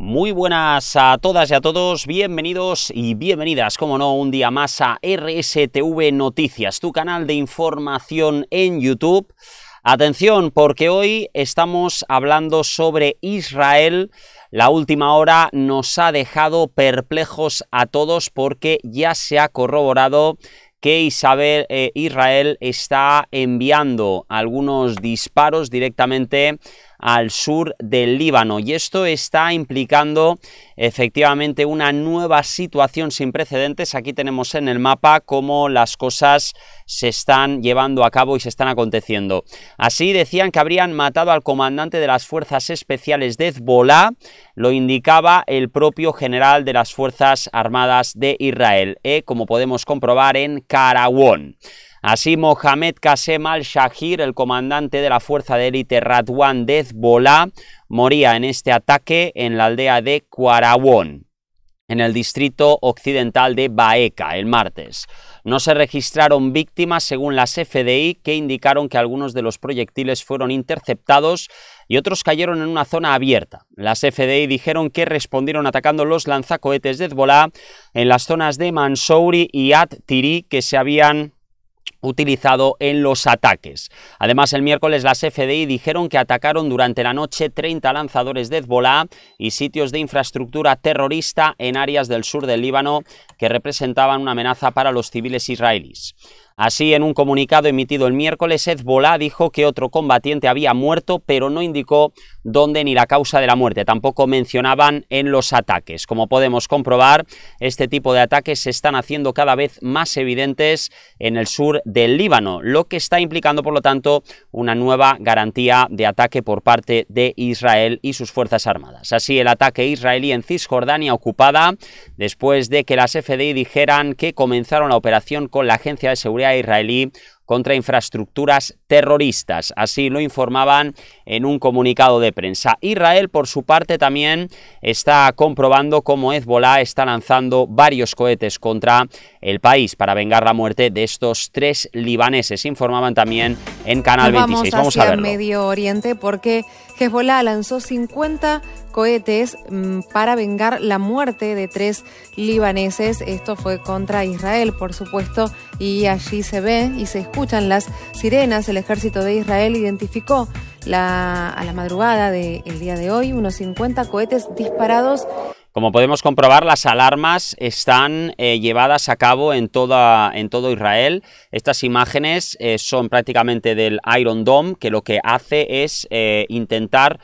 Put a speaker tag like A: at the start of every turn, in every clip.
A: Muy buenas a todas y a todos, bienvenidos y bienvenidas, como no, un día más a RSTV Noticias, tu canal de información en YouTube. Atención, porque hoy estamos hablando sobre Israel. La última hora nos ha dejado perplejos a todos porque ya se ha corroborado que Isabel, eh, Israel está enviando algunos disparos directamente al sur del Líbano. Y esto está implicando efectivamente una nueva situación sin precedentes. Aquí tenemos en el mapa cómo las cosas se están llevando a cabo y se están aconteciendo. Así decían que habrían matado al comandante de las fuerzas especiales de Hezbollah, lo indicaba el propio general de las Fuerzas Armadas de Israel, eh, como podemos comprobar en Karawon. Así, Mohamed Qasem al-Shahir, el comandante de la fuerza de élite Radwan de Hezbollah, moría en este ataque en la aldea de Kuarawon, en el distrito occidental de Baeca, el martes. No se registraron víctimas según las FDI, que indicaron que algunos de los proyectiles fueron interceptados y otros cayeron en una zona abierta. Las FDI dijeron que respondieron atacando los lanzacohetes de Hezbollah en las zonas de Mansouri y At-Tiri que se habían utilizado en los ataques. Además, el miércoles las FDI dijeron que atacaron durante la noche 30 lanzadores de Hezbollah y sitios de infraestructura terrorista en áreas del sur del Líbano que representaban una amenaza para los civiles israelíes. Así, en un comunicado emitido el miércoles, Hezbollah dijo que otro combatiente había muerto, pero no indicó dónde ni la causa de la muerte. Tampoco mencionaban en los ataques. Como podemos comprobar, este tipo de ataques se están haciendo cada vez más evidentes en el sur del Líbano, lo que está implicando, por lo tanto, una nueva garantía de ataque por parte de Israel y sus Fuerzas Armadas. Así, el ataque israelí en Cisjordania ocupada, después de que las FDI dijeran que comenzaron la operación con la Agencia de Seguridad israelí contra infraestructuras terroristas. Así lo informaban en un comunicado de prensa. Israel, por su parte, también está comprobando cómo Hezbollah está lanzando varios cohetes contra el país para vengar la muerte de estos tres libaneses. Informaban también en Canal Vamos, hacia Medio
B: Oriente porque Hezbollah lanzó 50 cohetes mm, para vengar la muerte de tres libaneses. Esto fue contra Israel, por supuesto, y allí se ven y se escuchan las sirenas. El ejército de Israel identificó a la madrugada del día de hoy unos 50 cohetes disparados
A: como podemos comprobar, las alarmas están eh, llevadas a cabo en, toda, en todo Israel. Estas imágenes eh, son prácticamente del Iron Dome, que lo que hace es eh, intentar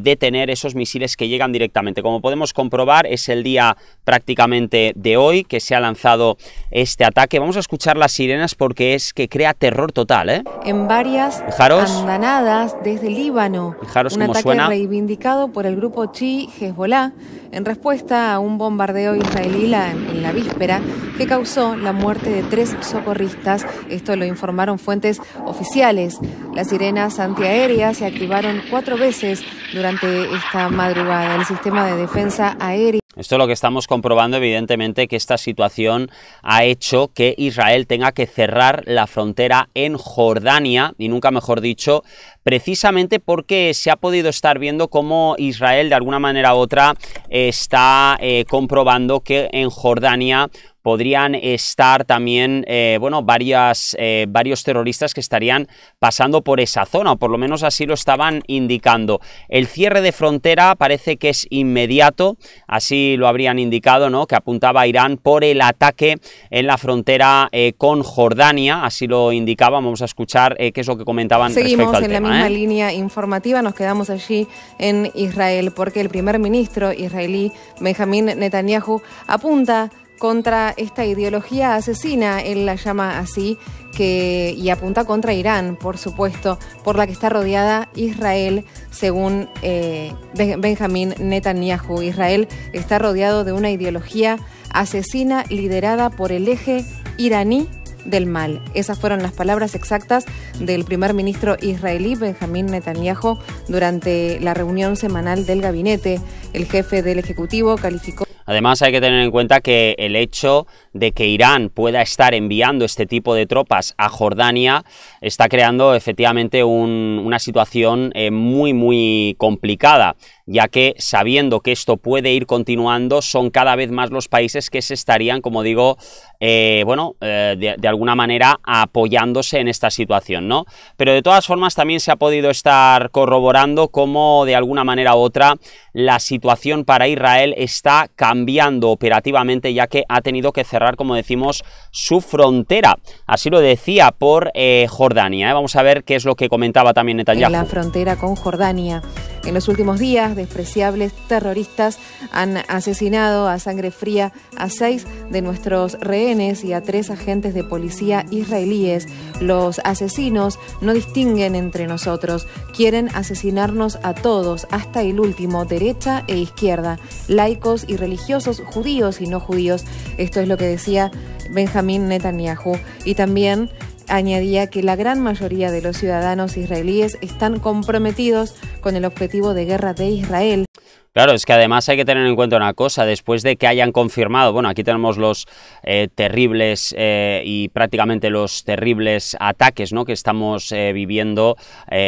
A: detener esos misiles que llegan directamente. Como podemos comprobar, es el día prácticamente de hoy que se ha lanzado este ataque. Vamos a escuchar las sirenas porque es que crea terror total.
B: En varias andanadas desde Líbano, un ataque reivindicado por el grupo Chi Hezbollah en respuesta a un bombardeo israelí en la víspera que causó la muerte de tres socorristas. Esto lo informaron fuentes oficiales. Las sirenas antiaéreas se activaron cuatro veces durante esta madrugada. El sistema de defensa aérea.
A: Esto es lo que estamos comprobando, evidentemente, que esta situación ha hecho que Israel tenga que cerrar la frontera en Jordania, y nunca mejor dicho, precisamente porque se ha podido estar viendo cómo Israel de alguna manera u otra está eh, comprobando que en Jordania podrían estar también, eh, bueno, varias, eh, varios terroristas que estarían pasando por esa zona, o por lo menos así lo estaban indicando. El cierre de frontera parece que es inmediato, así lo habrían indicado, ¿no?, que apuntaba Irán por el ataque en la frontera con Jordania, así lo indicaba, vamos a escuchar qué es lo que comentaban respecto al tema, ¿eh? Una
B: línea informativa nos quedamos allí en Israel, porque el primer ministro israelí, Benjamin Netanyahu, apunta contra esta ideología asesina, él la llama así, que, y apunta contra Irán, por supuesto, por la que está rodeada Israel, según eh, Benjamin Benjamín Netanyahu. Israel está rodeado de una ideología asesina liderada por el eje iraní del mal. Esas fueron las palabras exactas del primer ministro israelí Benjamín Netanyahu durante la reunión semanal del gabinete. El jefe del Ejecutivo calificó
A: Además hay que tener en cuenta que el hecho de que Irán pueda estar enviando este tipo de tropas a Jordania está creando efectivamente una situación eh, muy muy complicada ya que sabiendo que esto puede ir continuando, son cada vez más los países que se estarían, como digo, eh, bueno, eh, de, alguna manera apoyándose en esta situación, ¿no? Pero de todas formas también se ha podido estar corroborando cómo de alguna manera u otra la situación para Israel está cambiando operativamente, ya que ha tenido que cerrar, como decimos, su frontera. Así lo decía por eh, Jordania. Vamos a ver qué es lo que comentaba también Netanyahu. la
B: frontera con Jordania. En los últimos días, despreciables terroristas han asesinado a sangre fría a seis de nuestros rehenes y a tres agentes de policía israelíes. Los asesinos no distinguen entre nosotros. Quieren asesinarnos a todos, hasta el último, derecha e izquierda, laicos y religiosos, judíos y no judíos. Esto es lo que decía Benjamín Netanyahu. Y también añadía que la gran mayoría de los ciudadanos israelíes están comprometidos con el objetivo de guerra de Israel
A: Claro, es que además hay que tener en cuenta una cosa, después de que hayan confirmado, bueno, aquí tenemos los eh, terribles eh, y prácticamente los terribles ataques ¿no? que estamos eh, viviendo,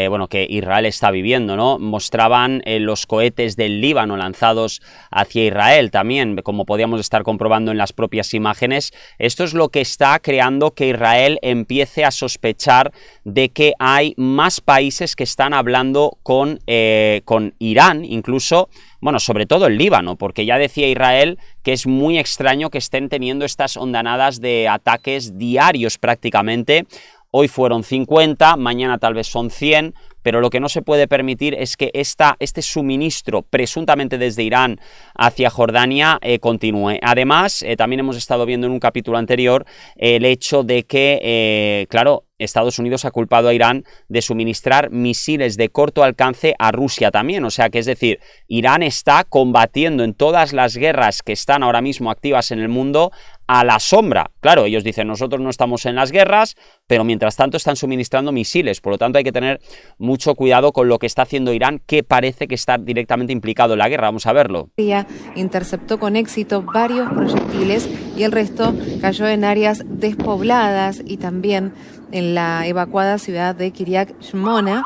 A: bueno, que Israel está viviendo, ¿no? Mostraban los cohetes del Líbano lanzados hacia Israel también, como podíamos estar comprobando en las propias imágenes. Esto es lo que está creando que Israel empiece a sospechar de que hay más países que están hablando con, con Irán, incluso bueno, sobre todo el Líbano, porque ya decía Israel que es muy extraño que estén teniendo estas ondanadas de ataques diarios prácticamente. Hoy fueron 50, mañana tal vez son 100, pero lo que no se puede permitir es que esta, este suministro presuntamente desde Irán hacia Jordania eh, continúe. Además, eh, también hemos estado viendo en un capítulo anterior el hecho de que, eh, claro, Estados Unidos ha culpado a Irán de suministrar misiles de corto alcance a Rusia también. O sea que es decir, Irán está combatiendo en todas las guerras que están ahora mismo activas en el mundo a la sombra. Claro, ellos dicen, nosotros no estamos en las guerras, pero mientras tanto están suministrando misiles. Por lo tanto, hay que tener mucho cuidado con lo que está haciendo Irán, que parece que está directamente implicado en la guerra. Vamos a verlo.
B: Interceptó con éxito varios proyectiles y el resto cayó en áreas despobladas y también en la evacuada ciudad de Kiryat Shmona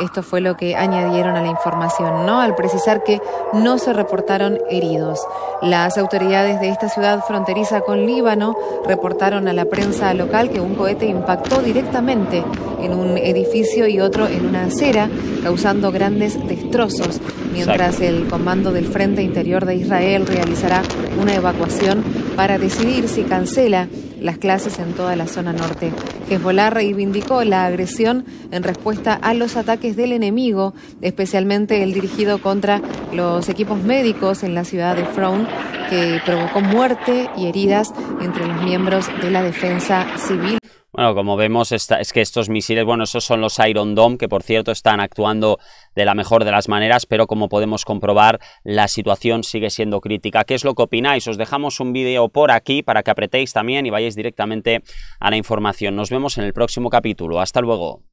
B: esto fue lo que añadieron a la información, ¿no? Al precisar que no se reportaron heridos. Las autoridades de esta ciudad fronteriza con Líbano reportaron a la prensa local que un cohete impactó directamente en un edificio y otro en una acera, causando grandes destrozos, mientras el comando del Frente Interior de Israel realizará una evacuación para decidir si cancela las clases en toda la zona norte. Hezbollah reivindicó la agresión en respuesta a los ataques del enemigo, especialmente el dirigido contra los equipos médicos en la ciudad de Front, que provocó muerte y heridas entre los miembros de la defensa civil.
A: Bueno, como vemos, es que estos misiles, bueno, esos son los Iron Dome, que por cierto están actuando de la mejor de las maneras, pero como podemos comprobar, la situación sigue siendo crítica. ¿Qué es lo que opináis? Os dejamos un vídeo por aquí para que apretéis también y vayáis directamente a la información. Nos vemos en el próximo capítulo. Hasta luego.